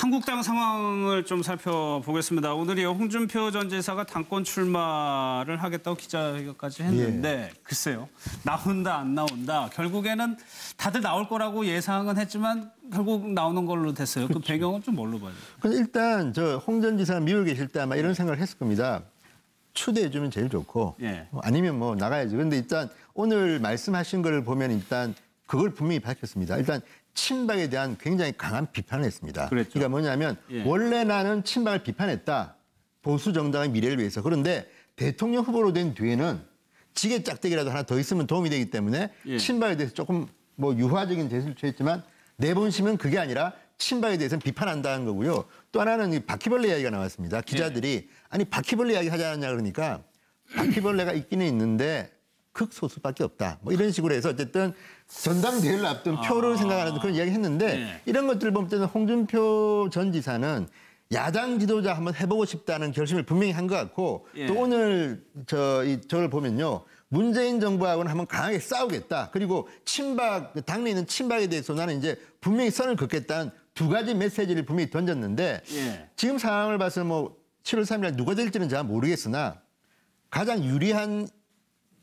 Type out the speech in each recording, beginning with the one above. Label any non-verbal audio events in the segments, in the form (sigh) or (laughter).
한국당 상황을 좀 살펴보겠습니다. 오늘이 홍준표 전 지사가 당권 출마를 하겠다고 기자회견까지 했는데 예. 글쎄요. 나온다 안 나온다. 결국에는 다들 나올 거라고 예상은 했지만 결국 나오는 걸로 됐어요. 그 그렇죠. 배경은 좀 뭘로 봐요? 근데 일단 저 홍 전 지사 미국 계실 때 아마 이런 생각을 했을 겁니다. 추대해주면 제일 좋고 예. 어, 아니면 뭐 나가야지. 그런데 일단 오늘 말씀하신 걸 보면 일단 그걸 분명히 밝혔습니다. 일단 친박에 대한 굉장히 강한 비판을 했습니다. 그랬죠. 그러니까 뭐냐면 예. 원래 나는 친박을 비판했다. 보수 정당의 미래를 위해서. 그런데 대통령 후보로 된 뒤에는 지게 짝대기라도 하나 더 있으면 도움이 되기 때문에 예. 친박에 대해서 조금 뭐 유화적인 대수를 취했지만 내본심은 그게 아니라 친박에 대해서는 비판한다는 거고요. 또 하나는 이 바퀴벌레 이야기가 나왔습니다. 기자들이 예. 아니 바퀴벌레 이야기 하지 않았냐 그러니까 바퀴벌레가 있기는 있는데 극소수밖에 없다. 뭐 이런 식으로 해서 어쨌든 전당대회를 앞둔 아... 표를 생각하는 그런 이야기 했는데 네. 이런 것들을 보면 때는 홍준표 전 지사는 야당 지도자 한번 해보고 싶다는 결심을 분명히 한 것 같고 예. 또 오늘 저, 이, 저를 보면요. 문재인 정부하고는 한번 강하게 싸우겠다. 그리고 친박, 당내에 있는 친박에 대해서 나는 이제 분명히 선을 긋겠다는 두 가지 메시지를 분명히 던졌는데 예. 지금 상황을 봐서 뭐 7월 3일 누가 될지는 잘 모르겠으나 가장 유리한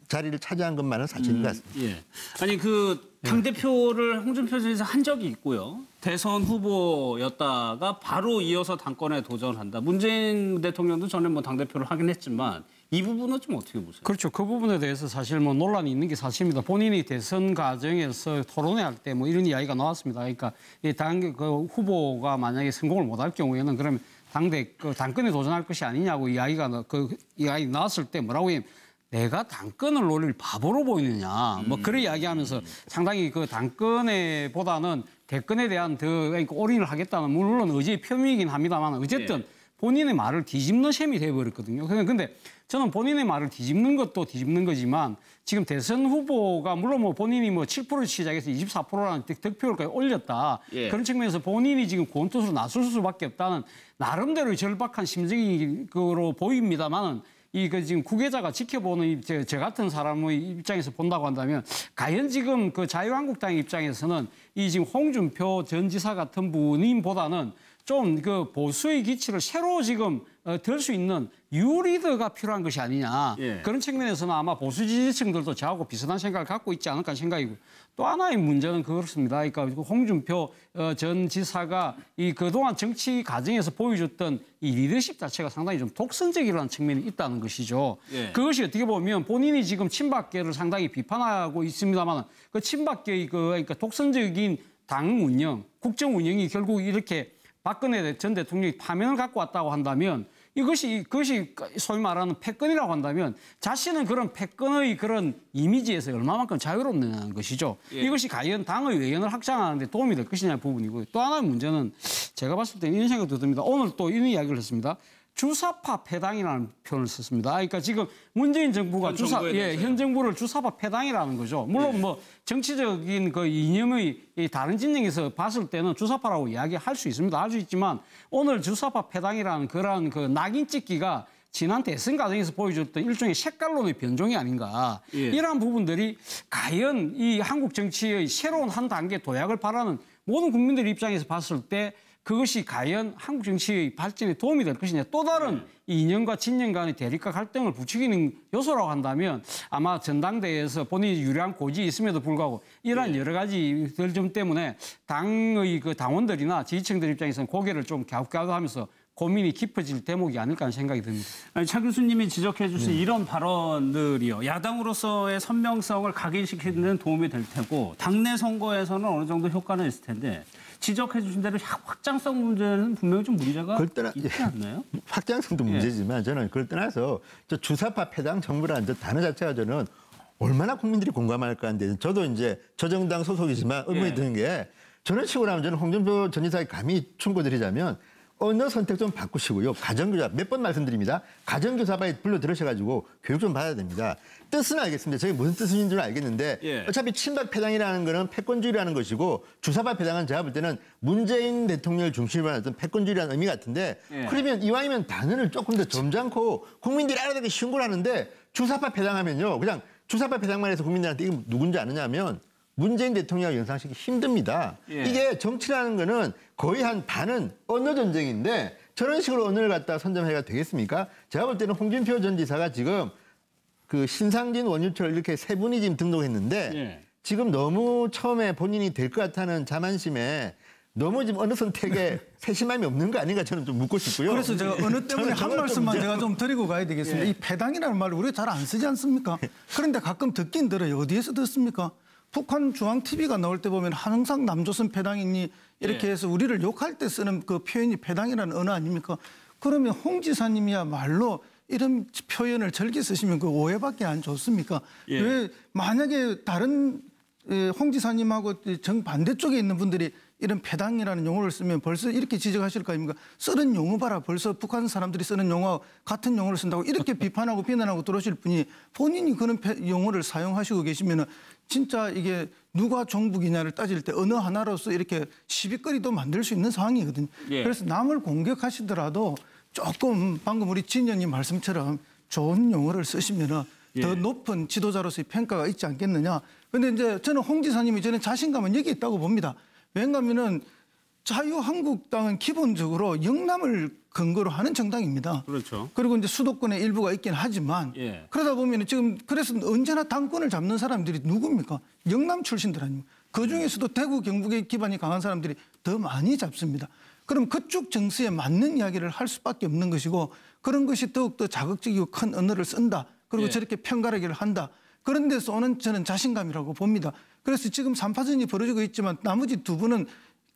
자리를 차지한 것만은 사실인 것 음, 같습니다. 예. 아니 그 당 대표를 홍준표 선에서 한 적이 있고요. 대선 후보였다가 바로 이어서 당권에 도전한다. 문재인 대통령도 전에 뭐 당 대표를 하긴 했지만 이 부분은 좀 어떻게 보세요? 그렇죠. 그 부분에 대해서 사실 뭐 논란이 있는 게 사실입니다. 본인이 대선 과정에서 토론회 할때 뭐 이런 이야기가 나왔습니다. 그러니까 이 당 그 후보가 만약에 성공을 못할 경우에는 그러면 당대 그 당권에 도전할 것이 아니냐고 이야기가 그 이야기 나왔을 때 뭐라고 했냐면 내가 당권을 노릴 바보로 보이느냐 뭐 음. 그런 이야기하면서 상당히 그 당권에 보다는 대권에 대한 더 그러니까 올인을 하겠다는 물론 의지의 표명이긴 합니다만 어쨌든 네. 본인의 말을 뒤집는 셈이 돼버렸거든요. 그러니까 근데 저는 본인의 말을 뒤집는 것도 뒤집는 거지만 지금 대선 후보가 물론 뭐 본인이 뭐7%를 시작해서 24%라는 득표율까지 올렸다. 예. 그런 측면에서 본인이 지금 권투수로 나설 수밖에 없다는 나름대로 절박한 심정으로 보입니다만은 이그 지금 국외자가 지켜보는 제, 저 같은 사람의 입장에서 본다고 한다면 과연 지금 그 자유한국당 입장에서는 이 지금 홍준표 전 지사 같은 분임보다는 좀 그 보수의 기치를 새로 지금 어, 들 수 있는 유리드가 필요한 것이 아니냐 예. 그런 측면에서는 아마 보수 지지층들도 저하고 비슷한 생각을 갖고 있지 않을까 생각이고 또 하나의 문제는 그렇습니다. 그러니까 홍준표 어, 전 지사가 이 그동안 정치 과정에서 보여줬던 이 리더십 자체가 상당히 좀 독선적이라는 측면이 있다는 것이죠. 예. 그것이 어떻게 보면 본인이 지금 친박계를 상당히 비판하고 있습니다만 그 친박계의 그 그러니까 독선적인 당 운영, 국정 운영이 결국 이렇게 박근혜 전 대통령이 파면을 갖고 왔다고 한다면 이것이 그것이 소위 말하는 패권이라고 한다면 자신은 그런 패권의 그런 이미지에서 얼마만큼 자유롭느냐는 것이죠. 예. 이것이 과연 당의 외연을 확장하는 데 도움이 될 것이냐 부분이고요. 또 하나의 문제는 제가 봤을 때 이런 생각도 듭니다. 오늘 또 이런 이야기를 했습니다. 주사파 패당이라는 표현을 썼습니다. 그러니까 지금 문재인 정부가 주사, 예, 현 정부를 주사파 패당이라는 거죠. 물론 예. 뭐 정치적인 그 이념의 다른 진영에서 봤을 때는 주사파라고 이야기할 수 있습니다. 할 수 있지만 오늘 주사파 패당이라는 그런 그 낙인 찍기가 지난 대선 과정에서 보여줬던 일종의 색깔론의 변종이 아닌가. 예. 이러한 부분들이 과연 이 한국 정치의 새로운 한 단계 도약을 바라는 모든 국민들 입장에서 봤을 때 그것이 과연 한국 정치의 발전에 도움이 될 것이냐 또 다른 네. 이인과 진영 간의 대립과 갈등을 부추기는 요소라고 한다면 아마 전당대회에서 본인이 유리한 고지 있음에도 불구하고 이러한 네. 여러 가지 덜점 때문에 당의 그 당원들이나 지지층들 입장에서는 고개를 좀 갸웃갸웃하면서 고민이 깊어질 대목이 아닐까 하는 생각이 듭니다. 아니, 차 교수님이 지적해 주신 네. 이런 발언들이요. 야당으로서의 선명성을 각인시키는 도움이 될 테고 당내 선거에서는 어느 정도 효과는 있을 텐데 지적해 주신 대로 확장성 문제는 분명히 좀 문제가 그 떠나, 있지 예. 않나요? (laughs) 확장성도 예. 문제지만 저는 그걸 떠나서 저 주사파 폐당 정부라는 저 단어 자체가 저는 얼마나 국민들이 공감할까 한데 저도 이제 저정당 소속이지만 예. 의문이 드는 게 저는 치고 나면 저는 홍준표 전 지사의 감히 충고 드리자면 언어 선택 좀 바꾸시고요. 가정교사 몇 번 말씀드립니다. 가정교사반에 불러 들으셔가지고 교육 좀 받아야 됩니다. 뜻은 알겠습니다. 저게 무슨 뜻인 줄 알겠는데 예. 어차피 친박 패당이라는 거는 패권주의라는 것이고 주사바 패당은 제가 볼 때는 문재인 대통령을 중심으로 하는 패권주의라는 의미 같은데 예. 그러면 이왕이면 단어를 조금 더 그렇죠. 점잖고 국민들이 알아듣기 쉬운 걸 하는데 주사파 패당하면요. 그냥 주사파 패당만 해서 국민들한테 이게 누군지 아느냐 하면 문재인 대통령을 연상시키기 힘듭니다. 예. 이게 정치라는 거는 거의 한 반은 언어 전쟁인데 저런 식으로 언어를 갖다 선점해가 되겠습니까? 제가 볼 때는 홍준표 전 지사가 지금 그 신상진 원유철 이렇게 세 분이 지금 등록했는데 예. 지금 너무 처음에 본인이 될 것 같다는 자만심에 너무 지금 어느 선택에 (laughs) 세심함이 없는 거 아닌가 저는 좀 묻고 싶고요. 그래서 제가 어느 때문에 한 말씀만 좀 제가 좀 드리고 가야 되겠습니다. 예. 이 배당이라는 말을 우리가 잘 안 쓰지 않습니까? 그런데 가끔 듣긴 들어요. 어디에서 듣습니까? 북한 중앙 TV가 나올 때 보면 항상 남조선 배당이니 이렇게 예. 해서 우리를 욕할 때 쓰는 그 표현이 배당이라는 언어 아닙니까? 그러면 홍 지사님이야말로 이런 표현을 절기 쓰시면 그 오해밖에 안 좋습니까? 예. 왜 만약에 다른 홍 지사님하고 정반대쪽에 있는 분들이 이런 패당이라는 용어를 쓰면 벌써 이렇게 지적하실 거 아닙니까? 쓰는 용어 봐라. 벌써 북한 사람들이 쓰는 용어 같은 용어를 쓴다고 이렇게 (laughs) 비판하고 비난하고 들어오실 분이 본인이 그런 용어를 사용하시고 계시면 은 진짜 이게 누가 종북이냐를 따질 때 어느 하나로서 이렇게 시비거리도 만들 수 있는 상황이거든요. 예. 그래서 남을 공격하시더라도 조금 방금 우리 진영님 말씀처럼 좋은 용어를 쓰시면 예. 더 높은 지도자로서의 평가가 있지 않겠느냐. 근데 이제 저는 홍 지사님이 저는 자신감은 여기 있다고 봅니다. 왜냐하면 은 자유한국당은 기본적으로 영남을 근거로 하는 정당입니다. 그렇죠. 그리고 이제 수도권의 일부가 있긴 하지만 예. 그러다 보면 지금 그래서 언제나 당권을 잡는 사람들이 누굽니까? 영남 출신들 아닙니까? 그중에서도 대구, 경북에 기반이 강한 사람들이 더 많이 잡습니다. 그럼 그쪽 정세에 맞는 이야기를 할 수밖에 없는 것이고 그런 것이 더욱더 자극적이고 큰 언어를 쓴다. 그리고 예. 저렇게 편가르기를 한다. 그런 데서 오는 저는 자신감이라고 봅니다. 그래서 지금 3파전이 벌어지고 있지만 나머지 두 분은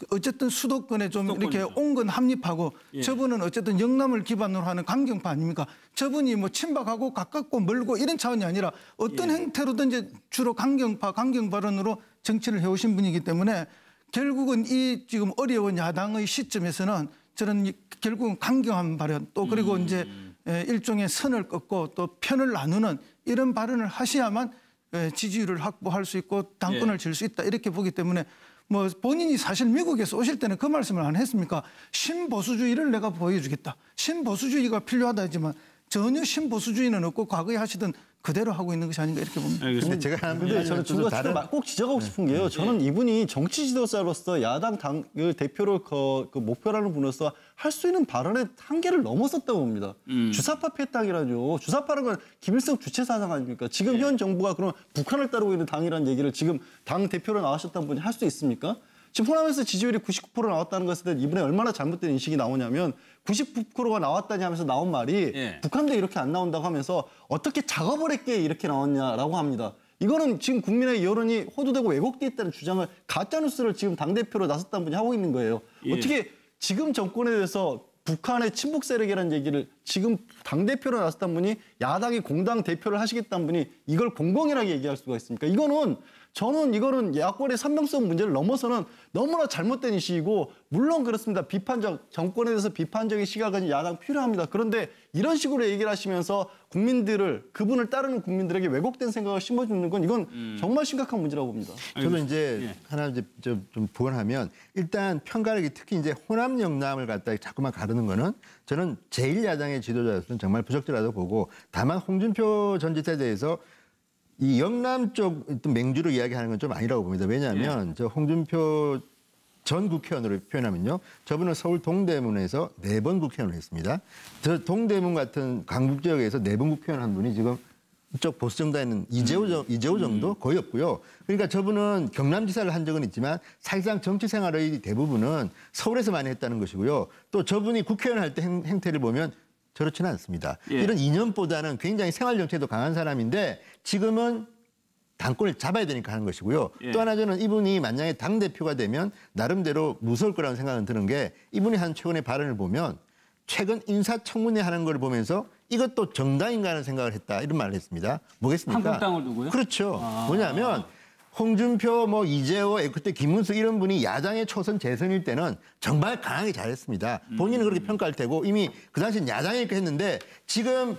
어쨌든 수도권에 좀 수도권이죠. 이렇게 온건 합립하고 예. 저분은 어쨌든 영남을 기반으로 하는 강경파 아닙니까? 저분이 뭐 친박하고 가깝고 멀고 이런 차원이 아니라 어떤 예. 행태로든지 주로 강경파, 강경 발언으로 정치를 해오신 분이기 때문에 결국은 이 지금 어려운 야당의 시점에서는 저는 결국은 강경한 발언 또 그리고 음. 이제 예, 일종의 선을 꺾고 또 편을 나누는 이런 발언을 하셔야만 예, 지지율을 확보할 수 있고 당권을 예. 질수 있다 이렇게 보기 때문에 뭐 본인이 사실 미국에서 오실 때는 그 말씀을 안 했습니까? 신보수주의를 내가 보여주겠다. 신보수주의가 필요하다 하지만 전혀 신보수주의는 없고 과거에 하시던 그대로 하고 있는 것이 아닌가 이렇게 봅니다. 알겠 근데 제가 하는 근데 예, 네, 저는 중간 다른... 꼭 지적하고 싶은 게요. 네. 저는 이분이 정치 지도자로서 야당 당을대표로 그, 그 목표라는 분으로서 할 수 있는 발언의 한계를 넘어섰다고 봅니다. 음. 주사파 패당이라뇨. 주사파라는 건 김일성 주체 사상 아닙니까? 지금 예. 현 정부가 그럼 북한을 따르고 있는 당이라는 얘기를 지금 당 대표로 나왔셨다는 분이 할 수 있습니까? 지금 호남에서 지지율이 99% 나왔다는 것에 대해이번에 얼마나 잘못된 인식이 나오냐면 99%가 나왔다니 하면서 나온 말이 예. 북한도 이렇게 안 나온다고 하면서 어떻게 작업을 했기에 이렇게 나왔냐라고 합니다. 이거는 지금 국민의 여론이 호도되고 왜곡돼 있다는 주장을 가짜뉴스를 지금 당대표로 나섰다는 분이 하고 있는 거예요. 예. 어떻게 지금 정권에 대해서 북한의 친북 세력이라는 얘기를 지금 당대표로 나섰다는 분이 야당이 공당 대표를 하시겠다는 분이 이걸 공공이라고 얘기할 수가 있습니까? 이거는 저는 이거는 야권의 선명성 문제를 넘어서는 너무나 잘못된 이슈이고 물론 그렇습니다. 비판적 정권에 대해서 비판적인 시각은 야당 필요합니다. 그런데 이런 식으로 얘기를 하시면서 국민들을 그분을 따르는 국민들에게 왜곡된 생각을 심어주는 건 이건 음. 정말 심각한 문제라고 봅니다. 저는 이제 예. 하나 이제 좀, 보완하면 일단 평가르기 특히 이제 호남 영남을 갖다 자꾸만 가르는 거는 저는 제일 야당의 지도자로서는 정말 부적절하다고 보고 다만 홍준표 전 지사에 대해서 이 영남 쪽 맹주로 이야기하는 건 좀 아니라고 봅니다. 왜냐하면 예. 저 홍준표 전 국회의원으로 표현하면요. 저분은 서울 동대문에서 네 번 국회의원을 했습니다. 저 동대문 같은 강북 지역에서 네 번 국회의원 한 분이 지금 쪽 보수 정당에는 이재호, 음. 이재호 정도 음. 거의 없고요. 그러니까 저분은 경남지사를 한 적은 있지만 사실상 정치 생활의 대부분은 서울에서 많이 했다는 것이고요. 또 저분이 국회의원 할 때 행태를 보면 저렇지는 않습니다. 예. 이런 이념보다는 굉장히 생활 정체도 강한 사람인데 지금은 당권을 잡아야 되니까 하는 것이고요. 예. 또 하나 저는 이분이 만약에 당 대표가 되면 나름대로 무서울 거라는 생각은 드는 게 이분이 한 최근의 발언을 보면 최근 인사청문회 하는 걸 보면서 이것도 정당인가 하는 생각을 했다 이런 말을 했습니다. 뭐겠습니까? 한국당을 두고요? 그렇죠. 아... 뭐냐면 홍준표, 뭐 이재호, 그때 김문수 이런 분이 야당의 초선 재선일 때는 정말 강하게 잘했습니다. 본인은 그렇게 평가할 테고 이미 그 당시엔 야당이 이렇 했는데 지금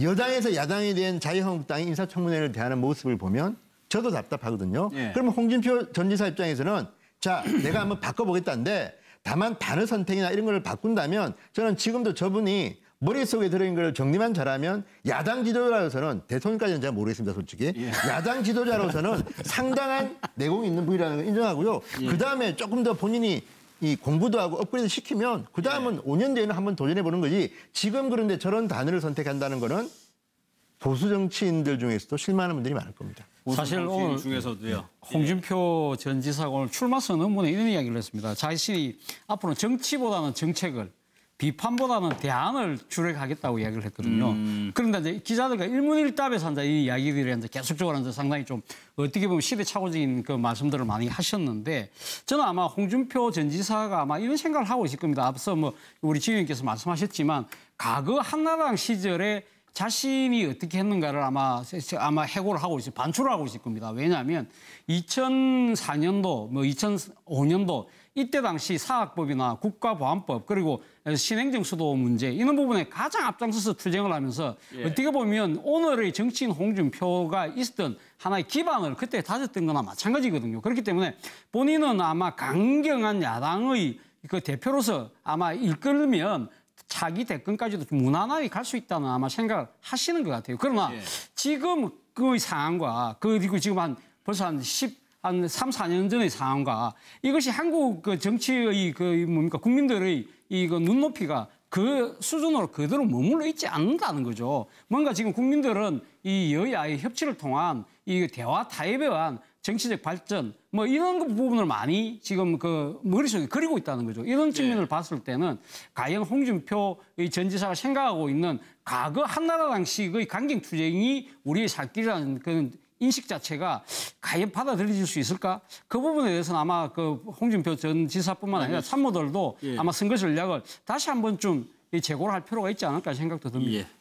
여당에서 야당에 대한 자유한국당의 인사청문회를 대하는 모습을 보면 저도 답답하거든요. 예. 그러면 홍준표 전 지사 입장에서는 자, 내가 한번 바꿔보겠다는데 다만 단어 선택이나 이런 걸 바꾼다면 저는 지금도 저분이 머릿속에 들어있는 걸 정리만 잘하면 야당 지도자로서는 대통령까지는 잘 모르겠습니다, 솔직히. 예. 야당 지도자로서는 상당한 내공이 있는 분이라는 걸 인정하고요. 예. 그 다음에 조금 더 본인이 이 공부도 하고 업그레이드 시키면 그 다음은 예. 5년 뒤에는 한번 도전해 보는 거지 지금 그런데 저런 단어를 선택한다는 거는 보수 정치인들 중에서도 실망하는 분들이 많을 겁니다. 사실 오늘 중에서도요. 홍준표 전 지사가 오늘 출마 선언문에 이런 이야기를 했습니다. 자신이 앞으로 정치보다는 정책을 비판보다는 대안을 주력하겠다고 이야기를 했거든요. 음. 그런데 이제 기자들과 일문일답에서 이제 이 이야기들이 이제 계속적으로 이제 상당히 좀 어떻게 보면 시대착오적인 그 말씀들을 많이 하셨는데 저는 아마 홍준표 전 지사가 아마 이런 생각을 하고 있을 겁니다. 앞서 뭐 우리 지휘님께서 말씀하셨지만 과거 한나라당 시절에 자신이 어떻게 했는가를 아마 아마 해고를 하고 있을 반출을 하고 있을 겁니다. 왜냐하면 2004년도 뭐 2005년도 이때 당시 사학법이나 국가보안법 그리고 신행정수도 문제 이런 부분에 가장 앞장서서 투쟁을 하면서 예. 어떻게 보면 오늘의 정치인 홍준표가 있었던 하나의 기반을 그때 다졌던 거나 마찬가지거든요. 그렇기 때문에 본인은 아마 강경한 야당의 그 대표로서 아마 이끌면 자기 대권까지도 무난하게 갈 수 있다는 아마 생각을 하시는 것 같아요. 그러나 예. 지금 그 상황과 그리고 지금 한 벌써 한 10, 한 3, 4년 전의 상황과 이것이 한국 그 정치의 그 뭡니까 국민들의 이거 그 눈높이가 그 수준으로 그대로 머물러 있지 않는다는 거죠. 뭔가 지금 국민들은 이 여야의 협치를 통한 이 대화 타협에 의한 정치적 발전 뭐 이런 그 부분을 많이 지금 그 머릿속에 그리고 있다는 거죠. 이런 네. 측면을 네. 봤을 때는 과연 홍준표의 전지사가 생각하고 있는 과거 한나라당식의 강경 투쟁이 우리의 살길이라는 그런 인식 자체가 과연 받아들여질 수 있을까? 그 부분에 대해서는 아마 그 홍준표 전 지사뿐만 아니라 네, 참모들도 예. 아마 선거 전략을 다시 한 번쯤 재고를 할 필요가 있지 않을까 생각도 듭니다. 예.